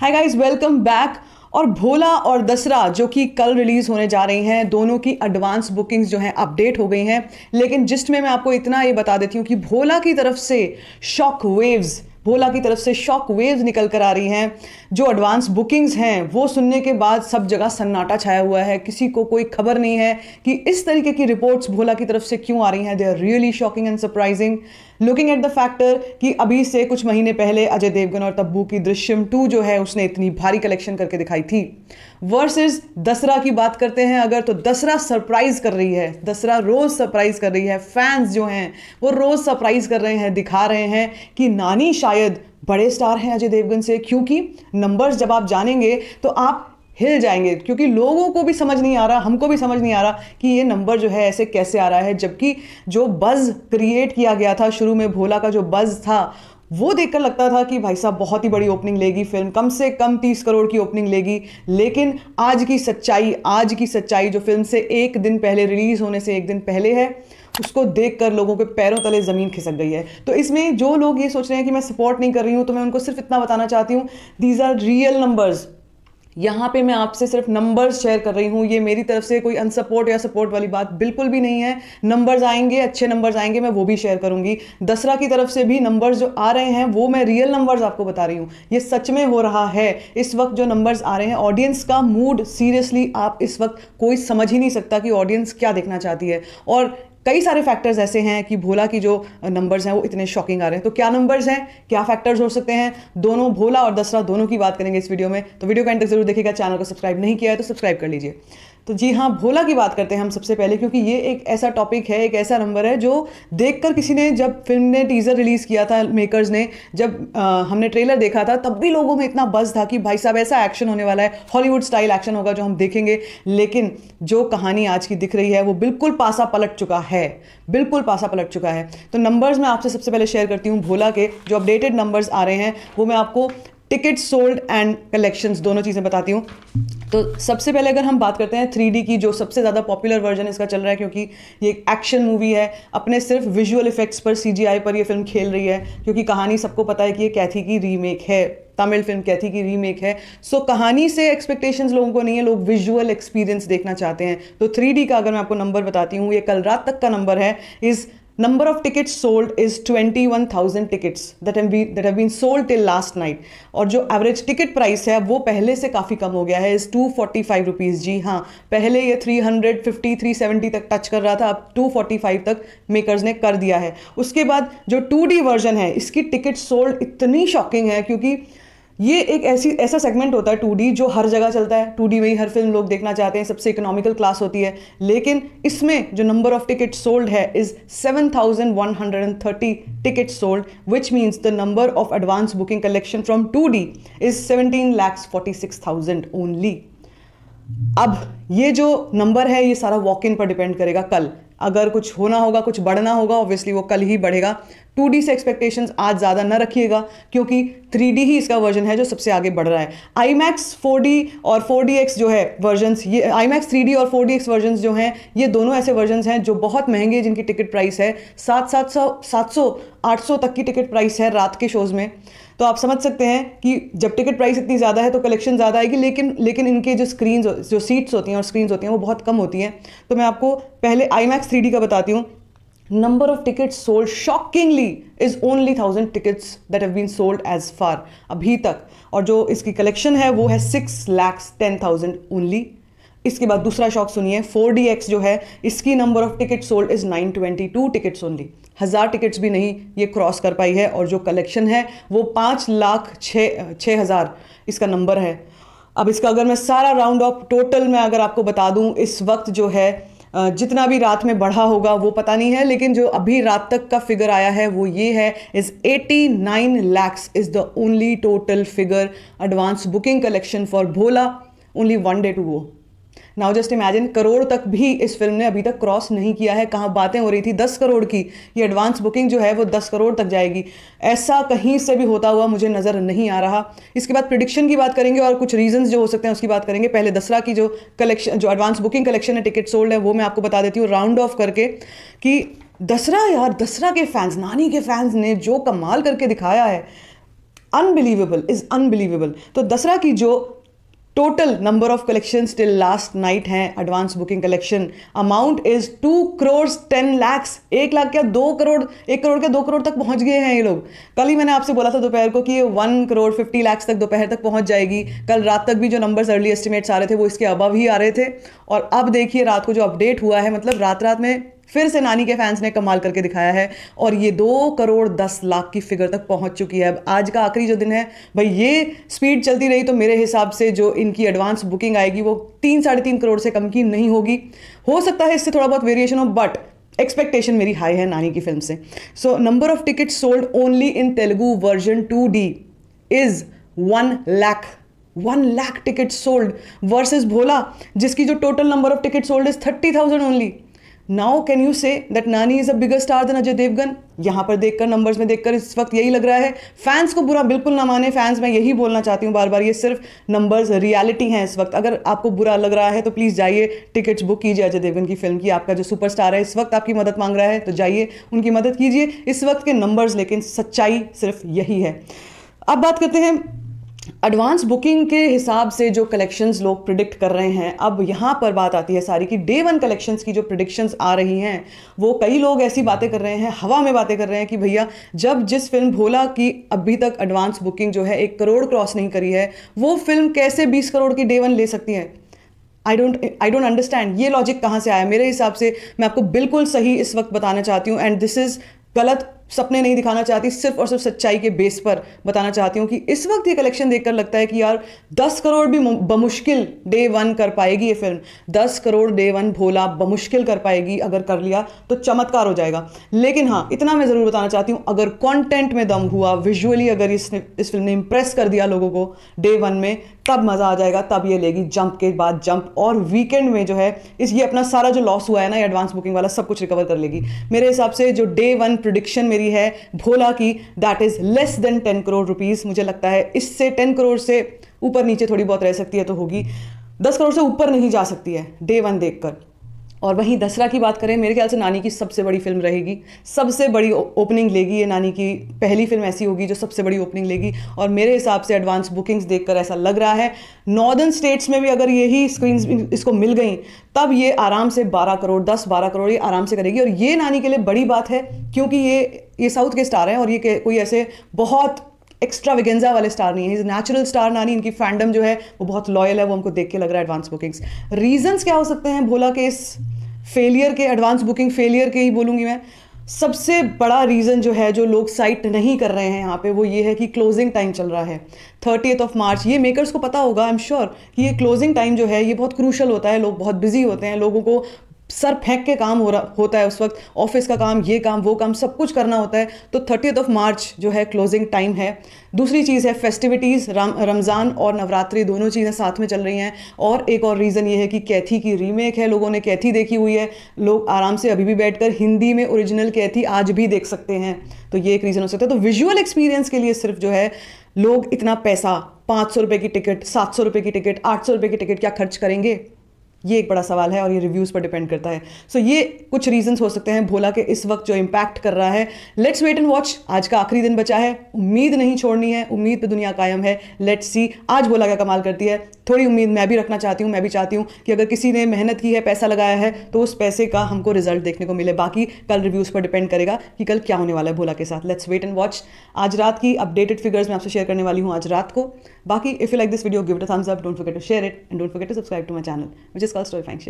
hi guys welcome back और भोला और दसरा जो कि कल रिलीज़ होने जा रही हैं दोनों की एडवांस बुकिंग्स जो हैं अपडेट हो गई हैं लेकिन जिस्ट में मैं आपको इतना ये बता देती हूँ कि भोला की तरफ से शॉक वेव्स भोला की तरफ से शॉक वेव्स निकल कर आ रही हैं जो एडवांस बुकिंग्स हैं वो सुनने के बाद सब जगह सन्नाटा छाया हुआ है किसी को कोई खबर नहीं है कि इस तरीके की रिपोर्ट्स भोला की तरफ से क्यों आ रही हैं they are really shocking and surprising looking at the factor कि अभी से कुछ महीने पहले अजय देवगन और तब्बू की दृश्यम टू जो है उसने इतनी भारी कलेक्शन करके दिखाई थी वर्सेस दसरा की बात करते हैं अगर तो दसरा सरप्राइज़ कर रही है दसरा रोज़ सरप्राइज़ कर रही है फैंस जो हैं वो रोज़ सरप्राइज़ कर रहे हैं दिखा रहे हैं कि नानी शायद बड़े स्टार हैं अजय देवगन से क्योंकि नंबर्स जब आप जानेंगे तो आप हिल जाएंगे क्योंकि लोगों को भी समझ नहीं आ रहा हमको भी समझ नहीं आ रहा कि ये नंबर जो है ऐसे कैसे आ रहा है जबकि जो बज़ क्रिएट किया गया था शुरू में भोला का जो बज़ था वो देखकर लगता था कि भाई साहब बहुत ही बड़ी ओपनिंग लेगी फिल्म कम से कम तीस करोड़ की ओपनिंग लेगी लेकिन आज की सच्चाई आज की सच्चाई जो फिल्म से एक दिन पहले रिलीज़ होने से एक दिन पहले है उसको देखकर लोगों के पैरों तले ज़मीन खिसक गई है तो इसमें जो लोग ये सोच रहे हैं कि मैं सपोर्ट नहीं कर रही हूँ तो मैं उनको सिर्फ इतना बताना चाहती हूँ दीज आर रियल नंबर्स यहाँ पे मैं आपसे सिर्फ नंबर्स शेयर कर रही हूँ ये मेरी तरफ से कोई अनसपोर्ट या सपोर्ट वाली बात बिल्कुल भी नहीं है नंबर्स आएंगे अच्छे नंबर्स आएंगे मैं वो भी शेयर करूँगी दसरा की तरफ से भी नंबर्स जो आ रहे हैं वो मैं रियल नंबर्स आपको बता रही हूँ ये सच में हो रहा है इस वक्त जो नंबर्स आ रहे हैं ऑडियंस का मूड सीरियसली आप इस वक्त कोई समझ ही नहीं सकता कि ऑडियंस क्या देखना चाहती है और कई सारे फैक्टर्स ऐसे हैं कि भोला की जो नंबर्स हैं वो इतने शॉकिंग आ रहे हैं तो क्या नंबर्स हैं क्या फैक्टर्स हो सकते हैं दोनों भोला और दसरा दोनों की बात करेंगे इस वीडियो में तो वीडियो का एंड तक जरूर देखिएगा चैनल को सब्सक्राइब नहीं किया है तो सब्सक्राइब कर लीजिए तो जी हाँ भोला की बात करते हैं हम सबसे पहले क्योंकि ये एक ऐसा टॉपिक है एक ऐसा नंबर है जो देखकर किसी ने जब फिल्म ने टीज़र रिलीज़ किया था मेकर्स ने जब आ, हमने ट्रेलर देखा था तब भी लोगों में इतना बज था कि भाई साहब ऐसा एक्शन होने वाला है हॉलीवुड स्टाइल एक्शन होगा जो हम देखेंगे लेकिन जो कहानी आज की दिख रही है वो बिल्कुल पासा पलट चुका है बिल्कुल पासा पलट चुका है तो नंबर्स मैं आपसे सबसे पहले शेयर करती हूँ भोला के जो अपडेटेड नंबर्स आ रहे हैं वो मैं आपको टिकट सोल्ड एंड कलेक्शंस दोनों चीज़ें बताती हूँ तो सबसे पहले अगर हम बात करते हैं थ्री की जो सबसे ज़्यादा पॉपुलर वर्जन इसका चल रहा है क्योंकि ये एक्शन मूवी है अपने सिर्फ विजुअल इफेक्ट्स पर सी पर ये फिल्म खेल रही है क्योंकि कहानी सबको पता है कि ये कैथी की रीमेक है तमिल फिल्म कैथी की रीमेक है सो so, कहानी से एक्सपेक्टेशंस लोगों को नहीं है लोग विजुअल एक्सपीरियंस देखना चाहते हैं तो थ्री का अगर मैं आपको नंबर बताती हूँ ये कल रात तक का नंबर है is number of tickets sold is 21,000 tickets that have been that have been sold till last night और जो एवरेज टिकट प्राइस है वो पहले से काफ़ी कम हो गया है is two forty five rupees जी हाँ पहले ये three hundred fifty three seventy तक टच कर रहा था अब टू फोर्टी फाइव तक मेकर्स ने कर दिया है उसके बाद जो टू डी वर्जन है इसकी टिकट सोल्ड इतनी शॉकिंग है क्योंकि ये एक ऐसी ऐसा सेगमेंट होता है टू जो हर जगह चलता है टू में ही हर फिल्म लोग देखना चाहते हैं सबसे इकोनॉमिकल क्लास होती है लेकिन इसमें जो नंबर ऑफ टिकट सोल्ड है is 7,130 ticket sold which means the number of advance booking collection from two D is seventeen lakhs forty six thousand only अब ये जो नंबर है ये सारा वॉक इन पर डिपेंड करेगा कल अगर कुछ होना होगा कुछ बढ़ना होगा ऑब्वियसली वो कल ही बढ़ेगा 2D से एक्सपेक्टेशन आज ज़्यादा न रखिएगा क्योंकि 3D ही इसका वर्जन है जो सबसे आगे बढ़ रहा है आई मैक्स और 4DX जो है वर्जन्स ये आई मैक्स थ्री और 4DX वर्जन्स जो हैं ये दोनों ऐसे वर्जन्स हैं जो बहुत महंगे जिनकी टिकट प्राइस है सात सात सौ सात सौ आठ सौ तक की टिकट प्राइस है रात के शोज़ में तो आप समझ सकते हैं कि जब टिकट प्राइस इतनी ज़्यादा है तो कलेक्शन ज़्यादा आएगी लेकिन लेकिन इनके जो स्क्रीन जो सीट्स होती हैं और स्क्रीन्स होती हैं वो बहुत कम होती हैं तो मैं आपको पहले आई मैक्स थ्री का बताती हूँ number of ticket sold shockingly is only thousand tickets that have been sold as far अभी तक और जो इसकी कलेक्शन है वो है six lakhs ten thousand only इसके बाद दूसरा शौक सुनिए फोर डी एक्स जो है इसकी number of ticket sold is nine twenty two tickets only हज़ार टिकट्स भी नहीं ये क्रॉस कर पाई है और जो कलेक्शन है वो पाँच लाख छः छः हज़ार इसका नंबर है अब इसका अगर मैं सारा राउंड ऑफ टोटल मैं अगर आपको बता दूं इस वक्त जो है जितना भी रात में बढ़ा होगा वो पता नहीं है लेकिन जो अभी रात तक का फिगर आया है वो ये है is 89 lakhs is the only total figure advance booking collection for Bhola only one day to वो नाउ जस्ट इमेजिन करोड़ तक भी इस फिल्म ने अभी तक क्रॉस नहीं किया है कहाँ बातें हो रही थी दस करोड़ की ये एडवांस बुकिंग जो है वो दस करोड़ तक जाएगी ऐसा कहीं से भी होता हुआ मुझे नज़र नहीं आ रहा इसके बाद प्रिडिक्शन की बात करेंगे और कुछ रीजंस जो हो सकते हैं उसकी बात करेंगे पहले दसरा की जो कलेक्शन जो एडवांस बुकिंग कलेक्शन है टिकट सोल्ड है वो मैं आपको बता देती हूँ राउंड ऑफ करके कि दसरा यार दसरा के फैंस नानी के फैंस ने जो कमाल करके दिखाया है अनबिलीवेबल इज़ अनबिलीवेबल तो दसरा की जो total number of collection till last night हैं advance booking collection amount is two crore ten lakhs एक लाख क्या दो करोड़ एक करोड़ के दो करोड़ तक पहुंच गए हैं ये लोग कल ही मैंने आपसे बोला था दोपहर को कि ये वन करोड़ फिफ्टी लैक्स तक दोपहर तक पहुंच जाएगी कल रात तक भी जो नंबर्स अर्ली एस्टिमेट्स आ रहे थे वो इसके अबव ही आ रहे थे और अब देखिए रात को जो अपडेट हुआ है मतलब रात रात में फिर से नानी के फैंस ने कमाल करके दिखाया है और ये दो करोड़ दस लाख की फिगर तक पहुंच चुकी है अब आज का आखिरी जो दिन है भाई ये स्पीड चलती रही तो मेरे हिसाब से जो इनकी एडवांस बुकिंग आएगी वो तीन साढ़े तीन करोड़ से कम की नहीं होगी हो सकता है इससे थोड़ा बहुत वेरिएशन हो बट एक्सपेक्टेशन मेरी हाई है नानी की फिल्म से so number of ticket sold only in Telugu version two D is one lakh one lakh ticket sold versus Bhola जिसकी जो total number of ticket sold is thirty thousand only now can you say that Nani is a bigger star than Ajay Devgan यहाँ पर देखकर numbers में देखकर इस वक्त यही लग रहा है फैंस को बुरा बिल्कुल ना माने फैंस मैं यही बोलना चाहती हूँ बार बार ये सिर्फ नंबर्स रियलिटी हैं इस वक्त अगर आपको बुरा लग रहा है तो प्लीज़ जाइए टिकट्स बुक कीजिए अजय देवगन की फिल्म की आपका जो सुपरस्टार है इस वक्त आपकी मदद मांग रहा है तो जाइए उनकी मदद कीजिए इस वक्त के नंबर्स लेकिन सच्चाई सिर्फ यही है अब बात करते हैं एडवांस बुकिंग के हिसाब से जो कलेक्शंस लोग प्रिडिक्ट कर रहे हैं अब यहाँ पर बात आती है सारी कि डे वन कलेक्शंस की जो प्रिडिक्शंस आ रही हैं वो कई लोग ऐसी बातें कर रहे हैं हवा में बातें कर रहे हैं कि भैया जब जिस फिल्म भोला की अभी तक एडवांस बुकिंग जो है एक करोड़ क्रॉस नहीं करी है वो फिल्म कैसे बीस करोड़ की डे वन ले सकती है I don't I don't understand ये लॉजिक कहाँ से आया मेरे हिसाब से मैं आपको बिल्कुल सही इस वक्त बताना चाहती हूँ एंड दिस इज़ गलत सपने नहीं दिखाना चाहती सिर्फ और सिर्फ सच्चाई के बेस पर बताना चाहती हूँ कि इस वक्त ये कलेक्शन देखकर लगता है कि यार 10 करोड़ भी बमुश्किल डे वन कर पाएगी ये film 10 crore day one Bhola बमुश्किल कर पाएगी अगर कर लिया तो चमत्कार हो जाएगा लेकिन हाँ इतना मैं ज़रूर बताना चाहती हूँ अगर कॉन्टेंट में दम हुआ विजुअली अगर इसने इस फिल्म ने इम्प्रेस कर दिया लोगों को डे वन में तब मज़ा आ जाएगा तब ये लेगी जंप के बाद जंप और वीकेंड में जो है इस ये अपना सारा जो लॉस हुआ है ना एडवांस बुकिंग वाला सब कुछ रिकवर कर लेगी मेरे हिसाब से जो डे वन प्रोडिक्शन मेरी है भोला की that is less than ten crore rupees मुझे लगता है इससे टेन करोड़ से ऊपर नीचे थोड़ी बहुत रह सकती है तो होगी दस करोड़ से ऊपर नहीं जा सकती है डे वन देख कर और वहीं दसरा की बात करें मेरे ख्याल से नानी की सबसे बड़ी फिल्म रहेगी सबसे बड़ी ओपनिंग लेगी ये नानी की पहली फिल्म ऐसी होगी जो सबसे बड़ी ओपनिंग लेगी और मेरे हिसाब से एडवांस बुकिंग्स देखकर ऐसा लग रहा है नॉर्दर्न स्टेट्स में भी अगर यही स्क्रीन इसको मिल गई तब ये आराम से 12 करोड़ 10-12 करोड़ ये आराम से करेगी और ये नानी के लिए बड़ी बात है क्योंकि ये ये साउथ के स्टार हैं और ये कोई ऐसे बहुत एक्स्ट्रा वेगेंजा वाले स्टार नहीं है नेचुरल स्टार नानी इनकी फैंडम जो है वो बहुत लॉयल है वो हमको देख के लग रहा है एडवांस बुकिंग्स रीजंस क्या हो सकते हैं भोला के इस फेलियर के एडवांस बुकिंग फेलियर के ही बोलूंगी मैं सबसे बड़ा रीज़न जो है जो लोग साइट नहीं कर रहे हैं यहाँ पे वो ये है कि क्लोजिंग टाइम चल रहा है थर्टी ऑफ मार्च ये मेकर्स को पता होगा आई एम श्योर कि ये क्लोजिंग टाइम जो है ये बहुत क्रूशल होता है लोग बहुत बिजी होते हैं लोगों को सर फेंक के काम हो रहा होता है उस वक्त ऑफिस का काम ये काम वो काम सब कुछ करना होता है तो थर्टी ऑफ मार्च जो है क्लोजिंग टाइम है दूसरी चीज़ है फेस्टिविटीज़ रम, रमज़ान और नवरात्रि दोनों चीज़ें साथ में चल रही हैं और एक और रीज़न ये है कि कैथी की रीमेक है लोगों ने कैथी देखी हुई है लोग आराम से अभी भी बैठकर हिंदी में ओरिजिनल कैथी आज भी देख सकते हैं तो ये एक रीज़न हो सकता है तो विजुअल एक्सपीरियंस के लिए सिर्फ जो है लोग इतना पैसा पाँच सौ रुपये की टिकट सात सौ रुपये की टिकट आठ सौ रुपये की टिकट क्या खर्च करेंगे ये एक बड़ा सवाल है और ये रिव्यूज़ पर डिपेंड करता है सो so, ये कुछ रीजंस हो सकते हैं भोला के इस वक्त जो इम्पैक्ट कर रहा है लेट्स वेट एंड वॉच आज का आखिरी दिन बचा है उम्मीद नहीं छोड़नी है उम्मीद पे दुनिया कायम है लेट्स सी आज भोला क्या कमाल करती है थोड़ी उम्मीद मैं भी रखना चाहती हूँ मैं भी चाहती हूँ कि अगर किसी ने मेहनत की है पैसा लगाया है तो उस पैसे का हमको रिजल्ट देखने को मिले बाकी कल रिव्यूज़ पर डिपेंड करेगा कि कल क्या होने वाला है भोला के साथ लेट्स वेट एंड वॉच आज रात की अपडेटेड फिगर्स मैं आपसे शेयर करने वाली हूँ आज रात को बाकी if you like this video give it a thumbs up don't forget to share it and don't forget to subscribe to my channel which is कल स्टोरी फैंग